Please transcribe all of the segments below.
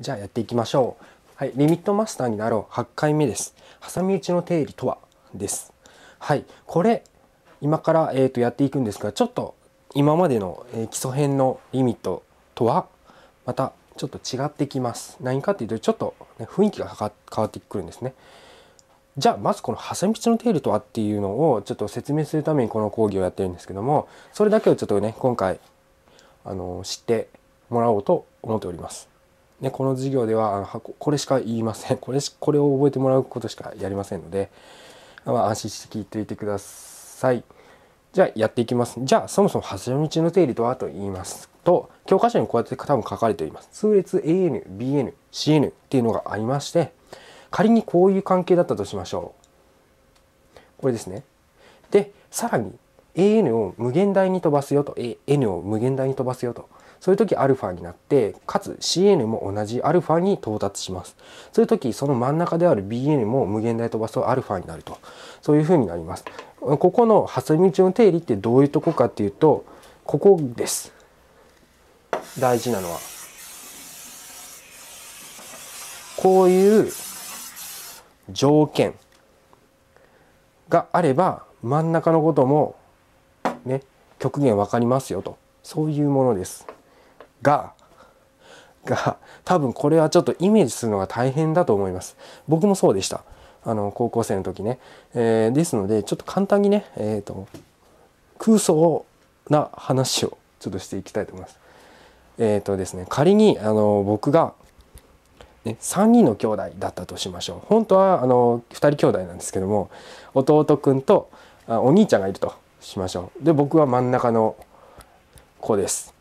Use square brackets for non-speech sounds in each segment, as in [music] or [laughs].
じゃあやっていきましょう。はい、リミットマスターになろう8回目です。挟み撃ちの定理とはです。はい、これ今から、えーと、やっていくんですがちょっと今までの、えー、基礎編のリミットとはまたちょっと違ってきます。何かっていうとちょっと、ね、雰囲気が変わってくるんですね。じゃあまずこの挟み撃ちの定理とはっていうのをちょっと説明するためにこの講義をやってるんですけどもそれだけをちょっとね今回あの知ってもらおうと思っております。ね、この授業ではあのこれしか言いませんこれこれを覚えてもらうことしかやりませんので、まあ、安心して聞いていてください。じゃあやっていきます。じゃあそもそも発祥道の定理とはと言いますと教科書にこうやって多分書かれています。数列 AN、BN、CN っていうのがありまして仮にこういう関係だったとしましょう。これですね。でさらに AN を無限大に飛ばすよと AN を無限大に飛ばすよとそういう時 α になってかつ CN も同じ α に到達しますそういう時その真ん中である BN も無限大飛ばすと α になるとそういう風になりますここのハサミの定理ってどういうとこかっていうとここです大事なのはこういう条件があれば真ん中のこともね極限分かりますよとそういうものです。が、が、多分これはちょっとイメージするのが大変だと思います。僕もそうでした。あの、高校生の時ね。えー、ですので、ちょっと簡単にね、えっ、ー、と、空想な話をちょっとしていきたいと思います。えっ、ー、とですね、仮に、あの、僕が、ね、3人の兄弟だったとしましょう本当はあの2人兄弟なんですけども弟くんとあお兄ちゃんがいるとしましょうで僕は真ん中の子です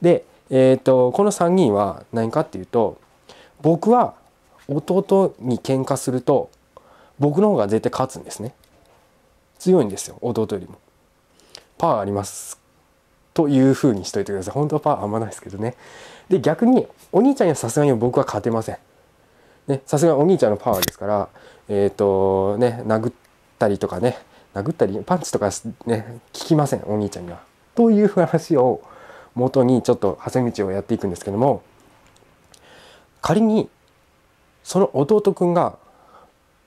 でえーと、この3人は何かっていうと僕は弟に喧嘩すると僕の方が絶対勝つんですね強いんですよ弟よりもパワーありますというふうにしといてください本当はパワーあんまないですけどねで逆にお兄ちゃんにはさすがに僕は勝てませんさすがお兄ちゃんのパワーですからえっ、ー、とね殴ったりとかね殴ったりパンチとかね効きませんお兄ちゃんにはという話をもとにちょっと挟み道をやっていくんですけども仮にその弟くんが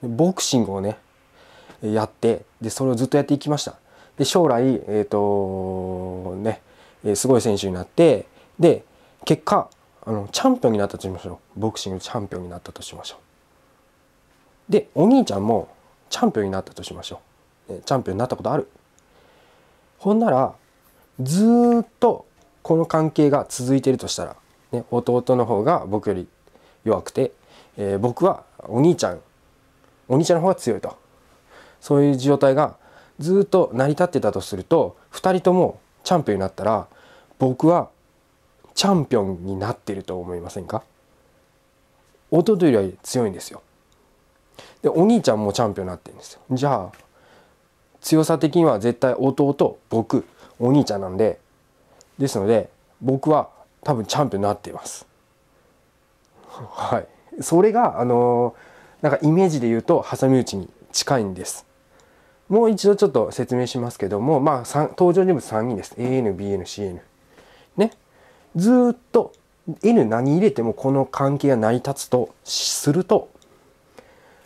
ボクシングをねやってでそれをずっとやっていきましたで将来えっ、ー、とねすごい選手になってで結果あのチャンピオンになったとしましょうボクシングチャンピオンになったとしましょうでお兄ちゃんもチャンピオンになったとしましょうチャンピオンになったことあるほんならずっとこの関係が続いてるとしたら、ね、弟の方が僕より弱くて、えー、僕はお兄ちゃんお兄ちゃんの方が強いとそういう状態がずっと成り立ってたとすると2人ともチャンピオンになったら僕はチャンピオンになってると思いませんか弟よりは強いんですよ。でお兄ちゃんもチャンピオンになってるんですよ。じゃあ強さ的には絶対弟僕お兄ちゃんなんでですので僕は多分チャンピオンになっています。はい、それがあのなんかイメージで言うと挟み撃ちに近いんです。もう一度ちょっと説明しますけども、まあ、登場人物3人です。AN、BN、CN。ね。ずっと N 何入れてもこの関係が成り立つとすると、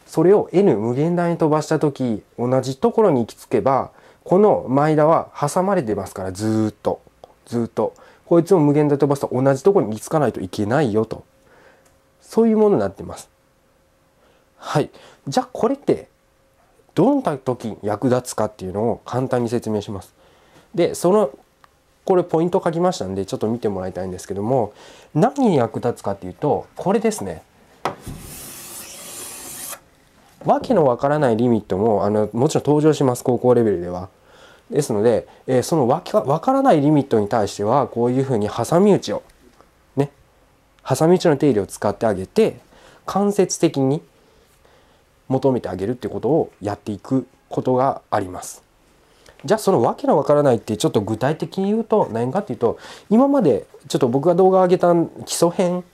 それを N 無限大に飛ばした時、同じところに行き着けば、この前田は挟まれてますから、ずっと。ずっとこいつも無限大飛ばすと同じとこに行き着かないといけないよとそういうものになってますはいじゃあこれってどんな時に役立つかっていうのを簡単に説明しますでそのこれポイント書きましたんでちょっと見てもらいたいんですけども何に役立つかっていうとこれですねわけのわからないリミットもあのもちろん登場します高校レベルではですので、えー、そのわかわからないリミットに対してはこういうふうに挟み撃ちをね挟み撃ちの定理を使ってあげて間接的に求めてあげるってことをやっていくことがあります。じゃあそのわけのわからないってちょっと具体的に言うと何かっていうと今までちょっと僕が動画上げた基礎編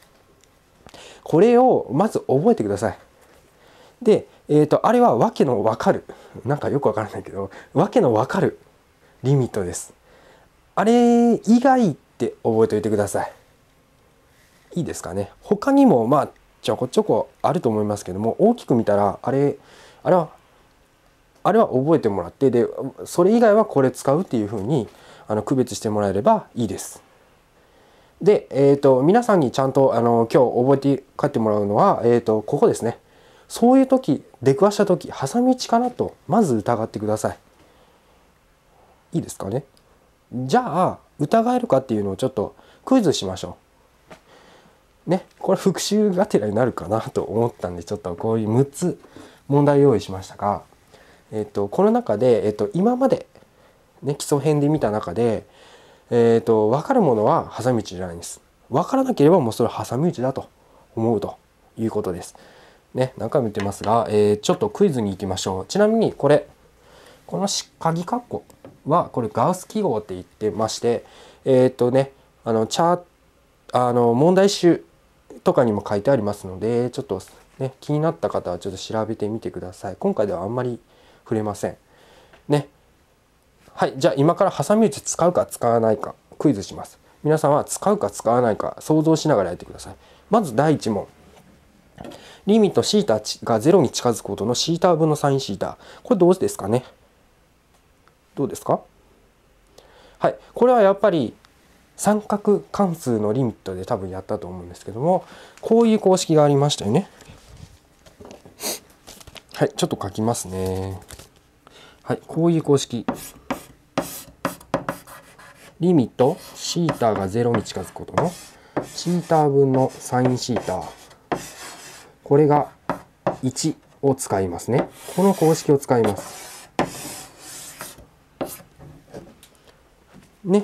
これをまず覚えてください。で、えーと、とあれはわけのわかるなんかよくわからないけどわけのわかるリミットですあれ以外って覚えておいてくださいいいですかね他にもまあちょこちょこあると思いますけども大きく見たらあれあれはあれは覚えてもらってでそれ以外はこれ使うっていうふうにあの区別してもらえればいいです。で、えーと、皆さんにちゃんとあの今日覚えて帰ってもらうのは、えーとここですね。そういう時出くわした時挟み撃ちかなとまず疑ってくださいいいですかねじゃあ疑えるかっていうのをちょっとクイズしましょうねこれ復習がてらになるかなと思ったんでちょっとこういう6つ問題用意しましたが、えっと、この中で、えっと、今まで、ね、基礎編で見た中で、えっと、分かるものは挟みミちじゃないんです分からなければもうそれはハサミちだと思うということです。ね、何回も言ってますが、えー、ちょっとクイズに行きましょう。ちなみにこれ、この鍵括弧は、これガウス記号って言ってまして、えっ、とね、あの、チャあの、問題集とかにも書いてありますので、ちょっとね、気になった方はちょっと調べてみてください。今回ではあんまり触れません。ね。はい、じゃあ今からハサミ打ち使うか使わないかクイズします。皆さんは使うか使わないか想像しながらやってください。まず第1問。リミット θ が0に近づくことの θ 分の sinθ。これどうですかねどうですかはい。これはやっぱり三角関数のリミットで多分やったと思うんですけども、こういう公式がありましたよね。はい。ちょっと書きますね。はい。こういう公式。リミット θ が0に近づくことの θ 分の sinθ。これが1を使いますね。この公式を使います。ね。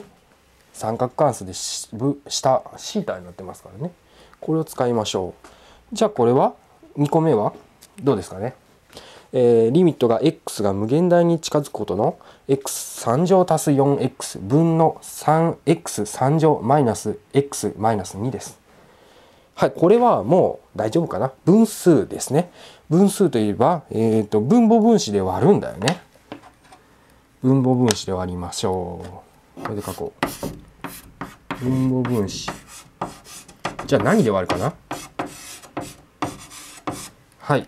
三角関数で下、θ になってますからね。これを使いましょう。じゃあこれは2個目はどうですかね。えー、リミットが x が無限大に近づくことの x3 乗足す 4x 分の 3x3 乗マイナス x マイナス2です。はい、これはもう大丈夫かな。分数ですね。分数といえば、えっ、ー、と、分母分子で割るんだよね。分母分子で割りましょう。これで書こう。分母分子。じゃあ何で割るかなはい。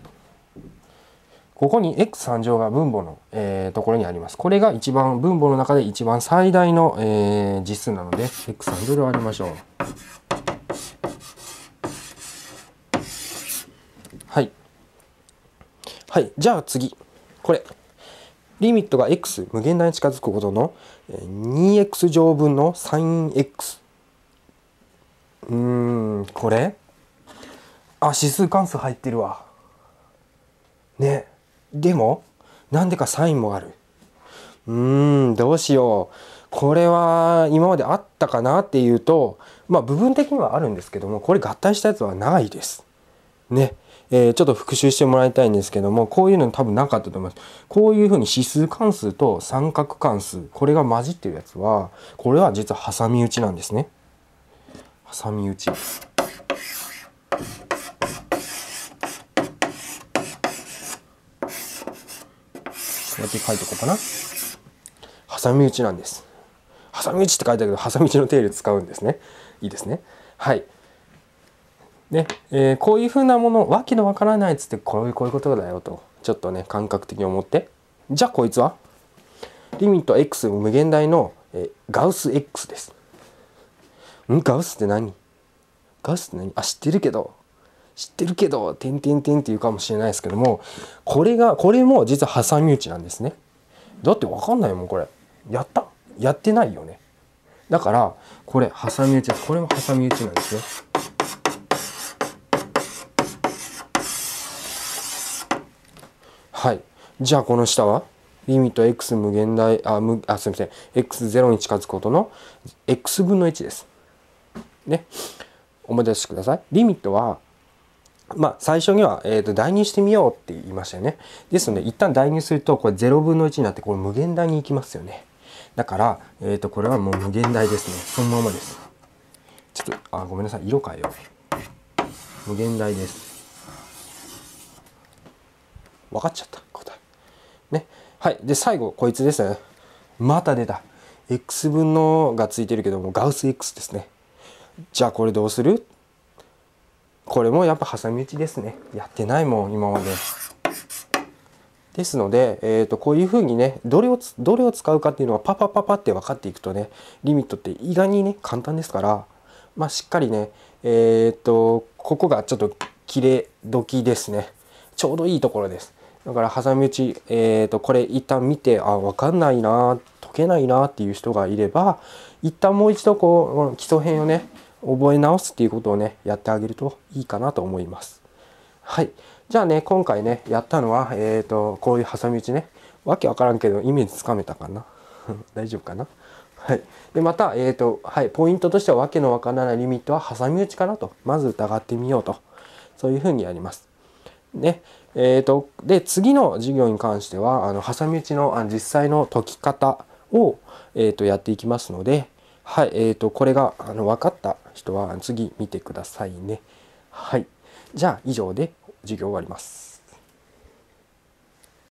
ここに x3 乗が分母の、えー、ところにあります。これが一番、分母の中で一番最大の、えー、実数なので、x3 乗で割りましょう。はいじゃあ次これリミットが x 無限大に近づくことの 2x 乗分の sinx うーんこれあ指数関数入ってるわねでもなんでかサインもあるうーんどうしようこれは今まであったかなっていうとまあ部分的にはあるんですけどもこれ合体したやつはないですねえー、ちょっと復習してもらいたいんですけども、こういうの多分なかったと思います。こういうふうに指数関数と三角関数、これが混じってるやつは、これは実は挟み撃ちなんですね。挟み撃ち。こうやって書いておこうかな。挟み撃ちなんです。挟み撃ちって書いてあるけど、挟み撃ちの定理使うんですね。いいですね。はい。ねえー、こういうふうなものわけのわからないっつってこういうこういうことだよとちょっとね感覚的に思ってじゃあこいつはリミット X 無限大の、えー、ガウス X です。んガウスって何ガウスって何あ知ってるけど知ってるけど、てんてんてんって言うかもしれないですけども、これが、これも実は挟み撃ちなんですね。だってわかんないもん、これ。やったやってないよね。だから、これ、挟み撃ちです。これも挟み撃ちなんですね。じゃあこの下はリミット x 無限大、あ、むあすみません。x0 に近づくことの x 分の1です。ね。思い出してください。リミットは、まあ、最初には、えっ、ー、と、代入してみようって言いましたよね。ですので、一旦代入すると、これ0分の1になって、これ無限大に行きますよね。だから、えっ、ー、と、これはもう無限大ですね。そのままです。ちょっと、あ、ごめんなさい。色変えよう。無限大です。分かっちゃった。はい。で、最後、こいつですね。また出た。x 分のがついてるけども、ガウス x ですね。じゃあこれどうするこれもやっぱ挟み撃ちですね。やってないもん、今まで。ですので、えー、とこういうふうにねどれをどれを使うかっていうのはパパパパって分かっていくとねリミットって意外にね簡単ですから、まあ、しっかりねえっ、ー、とここがちょっと切れ時ですねちょうどいいところです。だから挟み撃ち、えーと、これ一旦見てあ分かんないな解けないなっていう人がいれば一旦もう一度こう基礎編をね覚え直すっていうことをねやってあげるといいかなと思います。はいじゃあね今回ねやったのは、えーと、こういう挟み撃ちねわけわからんけどイメージつかめたかな [laughs] 大丈夫かなはい、でまた、えーとはい、ポイントとしてはわけのわからないリミットは挟み撃ちかなとまず疑ってみようとそういうふうにやります。ねえーと、で次の授業に関してはあの挟み撃ちのあの実際の解き方を、えーと、やっていきますので、はいえーと、とこれがあの分かった人は次見てくださいね。はい、じゃあ以上で授業終わります。